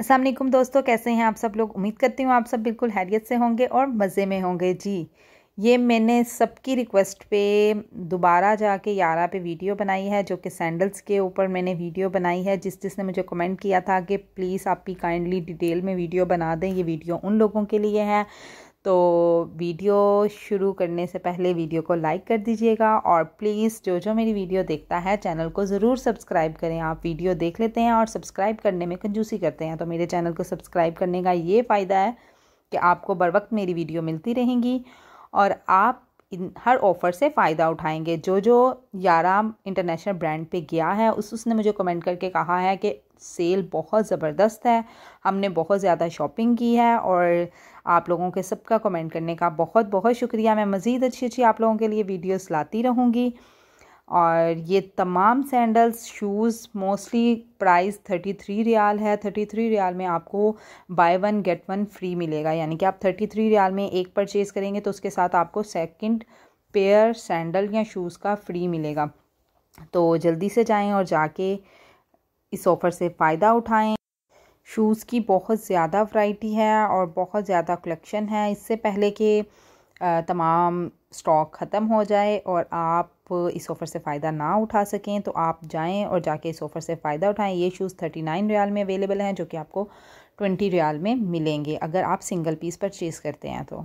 असलम दोस्तों कैसे हैं आप सब लोग उम्मीद करती हूँ आप सब बिल्कुल हैरियत से होंगे और मज़े में होंगे जी ये मैंने सबकी रिक्वेस्ट पे दोबारा जाके यारा पे वीडियो बनाई है जो कि सैंडल्स के ऊपर मैंने वीडियो बनाई है जिस जिसने मुझे कमेंट किया था कि प्लीज़ आप काइंडली डिटेल में वीडियो बना दें ये वीडियो उन लोगों के लिए है तो वीडियो शुरू करने से पहले वीडियो को लाइक कर दीजिएगा और प्लीज़ जो जो मेरी वीडियो देखता है चैनल को ज़रूर सब्सक्राइब करें आप वीडियो देख लेते हैं और सब्सक्राइब करने में कंजूसी करते हैं तो मेरे चैनल को सब्सक्राइब करने का ये फ़ायदा है कि आपको बर वक्त मेरी वीडियो मिलती रहेंगी और आप इन हर ऑफ़र से फ़ायदा उठाएंगे जो जो यारा इंटरनेशनल ब्रांड पे गया है उस उसने मुझे कमेंट करके कहा है कि सेल बहुत ज़बरदस्त है हमने बहुत ज़्यादा शॉपिंग की है और आप लोगों के सबका कमेंट करने का बहुत बहुत शुक्रिया मैं मज़ीद अच्छी अच्छी आप लोगों के लिए वीडियोस लाती रहूँगी और ये तमाम sandals shoes mostly price thirty three riyal है थर्टी थ्री रियाल में आपको buy one get one free मिलेगा यानी कि आप थर्टी थ्री रियाल में एक परचेज़ करेंगे तो उसके साथ आपको सेकंड पेयर सैंडल या शूज़ का फ्री मिलेगा तो जल्दी से जाएं और जाके इस ऑफ़र से फ़ायदा उठाएं शूज़ की बहुत ज़्यादा वाइटी है और बहुत ज़्यादा कलेक्शन है इससे पहले कि तमाम स्टॉक ख़त्म हो जाए और आप इस ऑफ़र से फ़ायदा ना उठा सकें तो आप जाएं और जाके इस ऑफ़र से फ़ायदा उठाएं ये शूज़ थर्टी नाइन रियाल में अवेलेबल हैं जो कि आपको ट्वेंटी रियाल में मिलेंगे अगर आप सिंगल पीस परचेज़ करते हैं तो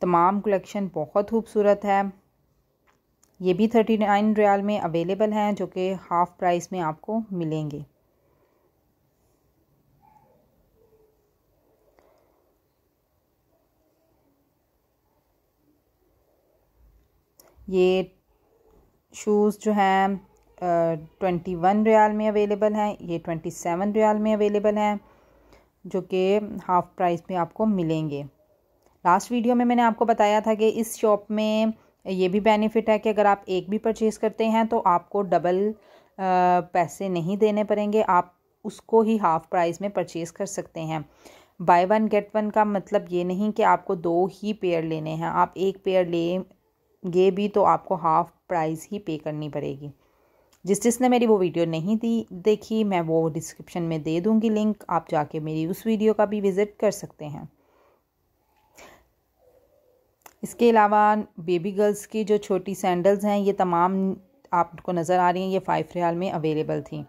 तमाम कलेक्शन बहुत खूबसूरत है ये भी थर्टी नाइन रियाल में अवेलेबल हैं जो कि हाफ़ प्राइस में आपको मिलेंगे ये शूज़ जो हैं ट्वेंटी वन रियाल में अवेलेबल हैं ये ट्वेंटी सेवन रियाल में अवेलेबल हैं जो कि हाफ़ प्राइस में आपको मिलेंगे लास्ट वीडियो में मैंने आपको बताया था कि इस शॉप में ये भी बेनिफिट है कि अगर आप एक भी परचेज़ करते हैं तो आपको डबल पैसे नहीं देने पड़ेंगे आप उसको ही हाफ़ प्राइस में परचेज़ कर सकते हैं बाय वन गेट वन का मतलब ये नहीं कि आपको दो ही पेयर लेने हैं आप एक पेयर ले ये भी तो आपको हाफ़ प्राइस ही पे करनी पड़ेगी जिस जिसने मेरी वो वीडियो नहीं दी देखी मैं वो डिस्क्रिप्शन में दे दूँगी लिंक आप जाके मेरी उस वीडियो का भी विज़िट कर सकते हैं इसके अलावा बेबी गर्ल्स की जो छोटी सैंडल्स हैं ये तमाम आपको नज़र आ रही हैं ये फ़ाइव रियाल में अवेलेबल थी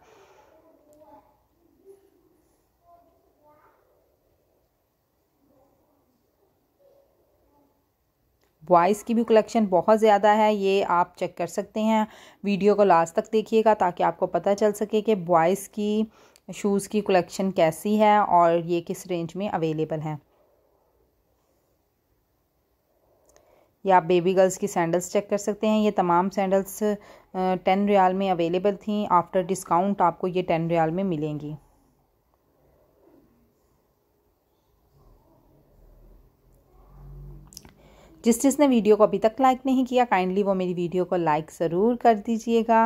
बॉयज़ की भी कलेक्शन बहुत ज़्यादा है ये आप चेक कर सकते हैं वीडियो को लास्ट तक देखिएगा ताकि आपको पता चल सके कि बॉयज़ की शूज़ की कलेक्शन कैसी है और ये किस रेंज में अवेलेबल है या आप बेबी गर्ल्स की सैंडल्स चेक कर सकते हैं ये तमाम सैंडल्स टेन रियाल में अवेलेबल थी आफ्टर डिस्काउंट आपको ये टेन रियाल में मिलेंगी जिस जिसने वीडियो को अभी तक लाइक नहीं किया काइंडली वो मेरी वीडियो को लाइक ज़रूर कर दीजिएगा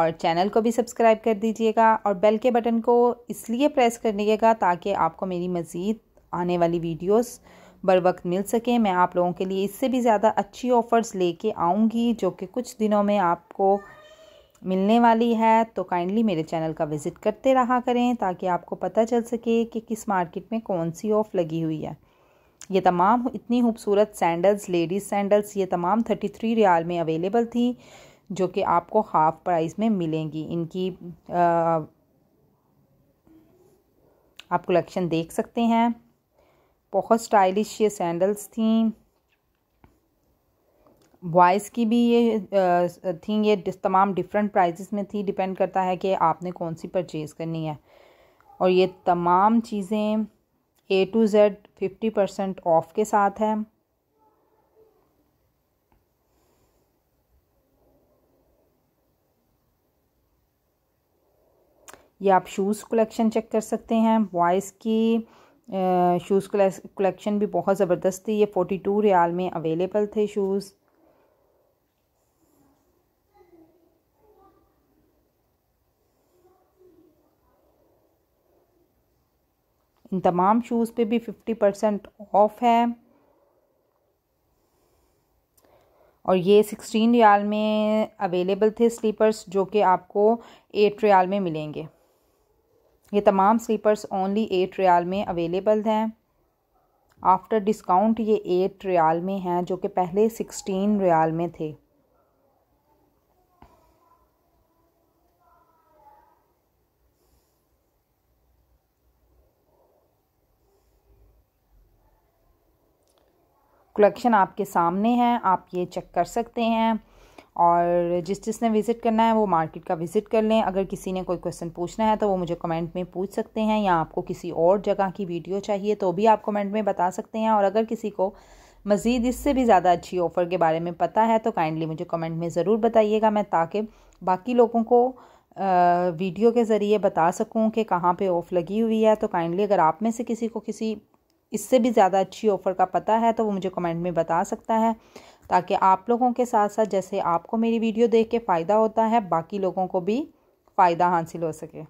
और चैनल को भी सब्सक्राइब कर दीजिएगा और बेल के बटन को इसलिए प्रेस कर लीजिएगा ताकि आपको मेरी मज़ीद आने वाली वीडियोस बर वक्त मिल सकें मैं आप लोगों के लिए इससे भी ज़्यादा अच्छी ऑफ़र्स लेके आऊँगी जो कि कुछ दिनों में आपको मिलने वाली है तो काइंडली मेरे चैनल का विज़िट करते रहा करें ताकि आपको पता चल सके कि किस मार्केट में कौन सी ऑफ़ लगी हुई है ये तमाम इतनी खूबसूरत सैंडल्स लेडीज़ सैंडल्स ये तमाम थर्टी थ्री रियाल में अवेलेबल थी जो कि आपको हाफ़ प्राइस में मिलेंगी इनकी आ, आप कलेक्शन देख सकते हैं बहुत स्टाइलिश ये सैंडल्स थी बॉयज़ की भी ये थी ये तमाम डिफरेंट प्राइजेस में थी डिपेंड करता है कि आपने कौन सी परचेज़ करनी है और ये तमाम चीज़ें A to Z fifty percent off के साथ है या आप शूज़ कलेक्शन चेक कर सकते हैं बॉयज़ की शूज़ कलेक्शन भी बहुत ज़बरदस्त थी ये फोर्टी टू रियाल में अवेलेबल थे शूज़ इन तमाम शूज़ पे भी फिफ्टी परसेंट ऑफ है और ये सिक्सटीन रियाल में अवेलेबल थे स्लीपर्स जो कि आपको एट रियाल में मिलेंगे ये तमाम स्लीपर्स ओनली एट रियाल में अवेलेबल हैं आफ्टर डिस्काउंट ये एट रियाल में हैं जो कि पहले सिक्सटीन रियाल में थे कलेक्शन आपके सामने है आप ये चेक कर सकते हैं और जिस जिसने विज़िट करना है वो मार्केट का विज़िट कर लें अगर किसी ने कोई क्वेश्चन पूछना है तो वो मुझे कमेंट में पूछ सकते हैं या आपको किसी और जगह की वीडियो चाहिए तो भी आप कमेंट में बता सकते हैं और अगर किसी को मज़ीद इससे भी ज़्यादा अच्छी ऑफ़र के बारे में पता है तो काइंडली मुझे कमेंट में ज़रूर बताइएगा मैं ताकि बाकी लोगों को वीडियो के ज़रिए बता सकूँ कि कहाँ पर ऑफ़ लगी हुई है तो काइंडली अगर आप में से किसी को किसी इससे भी ज़्यादा अच्छी ऑफ़र का पता है तो वो मुझे कमेंट में बता सकता है ताकि आप लोगों के साथ साथ जैसे आपको मेरी वीडियो देख के फ़ायदा होता है बाकी लोगों को भी फ़ायदा हासिल हो सके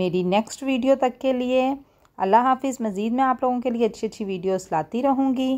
मेरी नेक्स्ट वीडियो तक के लिए अल्लाह हाफिज़ मज़ीद मैं आप लोगों के लिए अच्छी अच्छी वीडियोस लाती रहूँगी